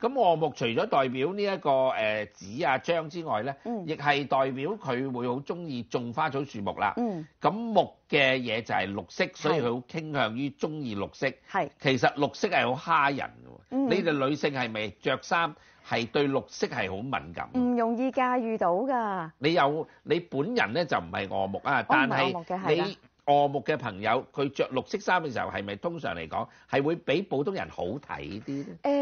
咁木除咗代表呢一個誒紙啊張之外咧，亦係代表佢會好中意種花草樹木啦。咁木嘅嘢就係綠色，所以佢好傾向於中意綠色。係其實綠色係好蝦人嘅喎。你哋女性係咪着衫係對綠色係好敏感？唔容易駕馭到㗎。你有你本人咧就唔係木啊，但係你木嘅朋友佢着綠色衫嘅時候係咪通常嚟講係會比普通人好睇啲咧？誒。